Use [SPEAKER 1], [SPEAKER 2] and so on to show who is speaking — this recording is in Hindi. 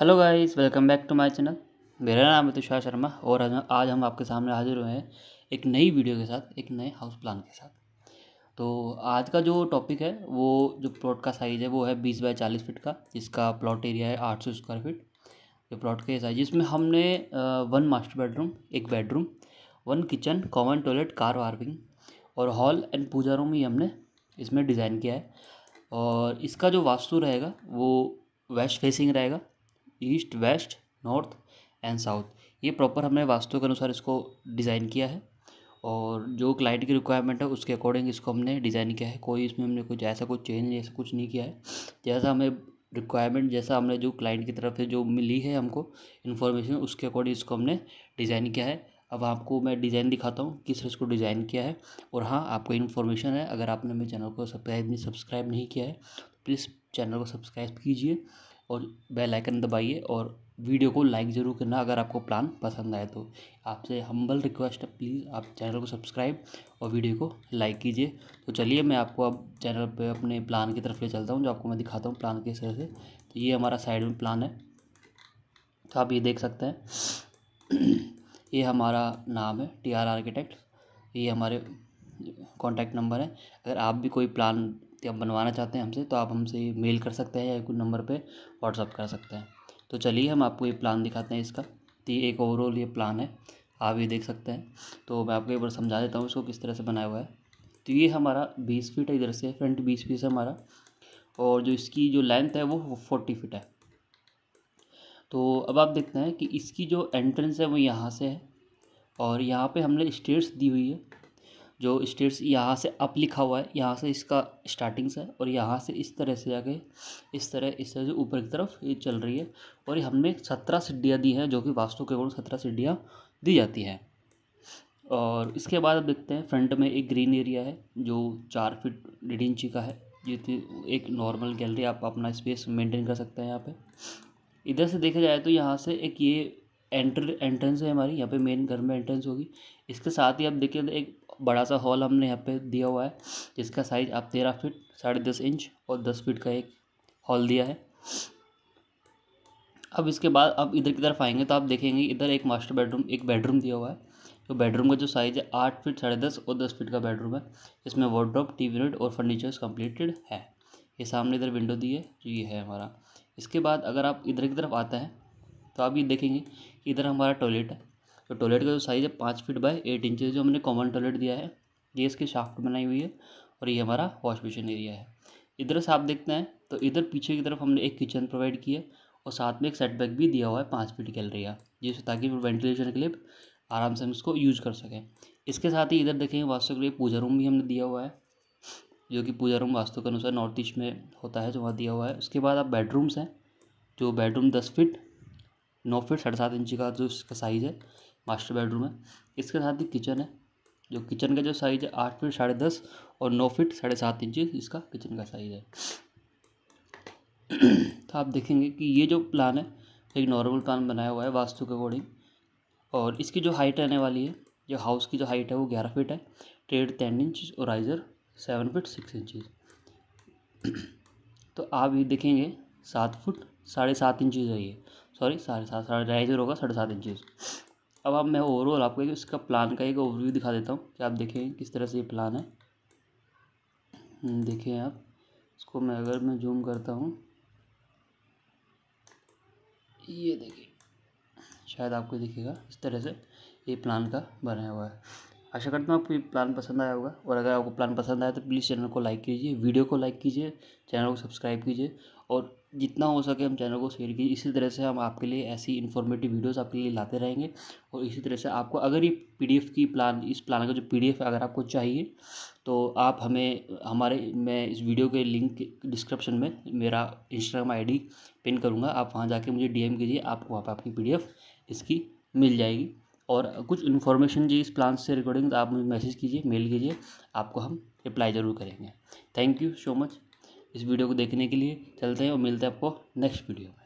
[SPEAKER 1] hello guys welcome back to my channel मेरा नाम है तुषार शर्मा और आज हम आपके सामने हाजिर हुए हैं एक नई वीडियो के साथ एक नए हाउस प्लान के साथ तो आज का जो टॉपिक है वो जो प्लॉट का साइज़ है वो है बीस बाई चालीस फीट का जिसका प्लॉट एरिया है आठ सौ स्क्वायर फीट जो प्लॉट का साइज जिसमें हमने वन मास्टर बेडरूम एक bedroom one kitchen common toilet car वार्विंग और हॉल एंड पूजा रूम ही हमने इसमें डिज़ाइन किया है और इसका जो वास्तु रहेगा वो वेस्ट फेसिंग रहेगा east west north and south ये प्रॉपर हमने वास्तु के अनुसार इसको डिज़ाइन किया है और जो क्लाइंट की रिक्वायरमेंट है उसके अकॉर्डिंग इसको हमने डिज़ाइन किया है कोई इसमें हमने कुछ ऐसा कुछ चेंज ऐसा कुछ नहीं किया है जैसा हमें रिक्वायरमेंट जैसा हमने जो क्लाइंट की तरफ से जो मिली है हमको इन्फॉर्मेशन उसके अकॉर्डिंग इसको हमने डिज़ाइन किया है अब आपको मैं डिज़ाइन दिखाता हूँ किस तरह इसको डिज़ाइन किया है और हाँ आपको इन्फॉर्मेशन है अगर आपने मेरे चैनल को सब्सक्राइब नहीं सब्सक्राइब नहीं किया है तो प्लीज़ चैनल को सब्सक्राइब कीजिए और बेल आइकन दबाइए और वीडियो को लाइक ज़रूर करना अगर आपको प्लान पसंद आए तो आपसे हम्बल रिक्वेस्ट है प्लीज़ आप चैनल को सब्सक्राइब और वीडियो को लाइक कीजिए तो चलिए मैं आपको अब चैनल पे अपने प्लान की तरफ ले चलता हूँ जो आपको मैं दिखाता हूँ प्लान किस तरह से तो ये हमारा साइड में प्लान है तो आप ये देख सकते हैं ये हमारा नाम है टी आर आर्किटेक्ट ये हमारे कॉन्टैक्ट नंबर है अगर आप भी कोई प्लान आप बनवाना चाहते हैं हमसे तो आप हमसे मेल कर सकते हैं या कोई नंबर पर व्हाट्सअप कर सकते हैं तो चलिए हम आपको ये प्लान दिखाते हैं इसका तो ये एक ओवरऑल ये प्लान है आप ये देख सकते हैं तो मैं आपको एक बार समझा देता हूँ इसको किस तरह से बनाया हुआ है तो ये हमारा बीस फीट है इधर से फ्रंट बीस फीट है हमारा और जो इसकी जो लेंथ है वो फोर्टी फीट है तो अब आप देखते हैं कि इसकी जो एंट्रेंस है वो यहाँ से है और यहाँ पे हमने स्टेयर्स दी हुई है जो स्टेट्स यहाँ से अप लिखा हुआ है यहाँ से इसका स्टार्टिंग्स है और यहाँ से इस तरह से आगे इस तरह इस तरह से ऊपर की तरफ ये चल रही है और हमने सत्रह सीढ़ियाँ दी हैं जो कि वास्तु के गुण सत्रह सीढ़ियाँ दी जाती हैं और इसके बाद अब देखते हैं फ्रंट में एक ग्रीन एरिया है जो चार फिट डेढ़ इंची का है जितनी एक नॉर्मल गैलरी आप अपना स्पेस मेंटेन कर सकते हैं यहाँ पे इधर से देखा जाए तो यहाँ से एक ये एंटर एंट्रेंस है हमारी यहाँ पे मेन घर में एंट्रेंस होगी इसके साथ ही आप देखिए एक बड़ा सा हॉल हमने यहाँ पे दिया हुआ है जिसका साइज आप तेरह फीट साढ़े दस इंच और दस फीट का एक हॉल दिया है अब इसके बाद आप इधर की तरफ आएंगे तो आप देखेंगे इधर एक मास्टर बेडरूम एक बेडरूम दिया हुआ है तो बेडरूम का जो साइज़ है आठ फीट साढ़े दस और दस फीट का बेडरूम है इसमें वार्ड्रॉप टी वी और फर्नीचर्स कंप्लीटेड है ये सामने इधर विंडो दी है जो ये है हमारा इसके बाद अगर आप इधर की तरफ आते हैं तो आप ये देखेंगे कि इधर हमारा टॉयलेट है तो टॉयलेट का जो साइज़ है पाँच फीट बाय एट इंच जो हमने कॉमन टॉयलेट दिया है ये इसकी शाफ्ट बनाई हुई है और ये हमारा वॉश बेसिन एरिया है इधर से आप देखते हैं तो इधर पीछे की तरफ हमने एक किचन प्रोवाइड की है और साथ में एक सेटबैक भी दिया हुआ है पाँच फीट की का जिससे ताकि वेंटिलेशन के लिए आराम से हम इसको यूज कर सकें इसके साथ ही इधर देखेंगे वास्तु के लिए पूजा रूम भी हमने दिया हुआ है जो कि पूजा रूम वास्तु के अनुसार नॉर्थ ईस्ट में होता है जो वहाँ दिया हुआ है उसके बाद आप बेडरूम्स हैं जो बेडरूम दस फिट नौ फिट साढ़े सात इंची का जो इसका साइज़ है मास्टर बेडरूम है इसके साथ ही किचन है जो किचन का जो साइज है आठ फीट साढ़े दस और नौ फीट साढ़े सात इंच इसका किचन का साइज है तो आप देखेंगे कि ये जो प्लान है एक नॉर्मल प्लान बनाया हुआ है वास्तु के अकॉर्डिंग और इसकी जो हाइट रहने वाली है जो हाउस की जो हाइट है वो ग्यारह फीट है ट्रेड टेन इंच और riser seven feet six inches तो आप ये देखेंगे सात फुट साढ़े सात इंचज है ये सॉरी साढ़े सात साढ़े राइजर होगा साढ़े सात इंचज अब अब मैं ओवरऑल आपको एक इसका प्लान का एक ओवरव्यू दिखा देता हूँ कि आप देखें किस तरह से ये प्लान है हम्म, देखें आप इसको मैं अगर मैं जूम करता हूँ ये देखिए शायद आपको दिखेगा इस तरह से ये प्लान का बनाया हुआ है आशा करता हूँ आपको ये प्लान पसंद आया होगा और अगर आपको प्लान पसंद आया तो प्लीज़ चैनल को लाइक कीजिए वीडियो को लाइक कीजिए चैनल को सब्सक्राइब कीजिए और जितना हो सके हम चैनल को शेयर कीजिए इसी तरह से हम आपके लिए ऐसी इन्फॉर्मेटिव वीडियोस आपके लिए लाते रहेंगे और इसी तरह से आपको अगर ये पीडीएफ की प्लान इस प्लान का जो पीडीएफ अगर आपको चाहिए तो आप हमें हमारे मैं इस वीडियो के लिंक डिस्क्रिप्शन में मेरा इंस्टाग्राम आईडी पिन करूँगा आप वहाँ जाके मुझे डी कीजिए आपको वहाँ पर आपकी पी इसकी मिल जाएगी और कुछ इन्फॉर्मेशन जी इस प्लान से रिगार्डिंग तो आप मुझे मैसेज कीजिए मेल कीजिए आपको हम रिप्लाई ज़रूर करेंगे थैंक यू सो मच इस वीडियो को देखने के लिए चलते हैं और मिलते हैं आपको नेक्स्ट वीडियो में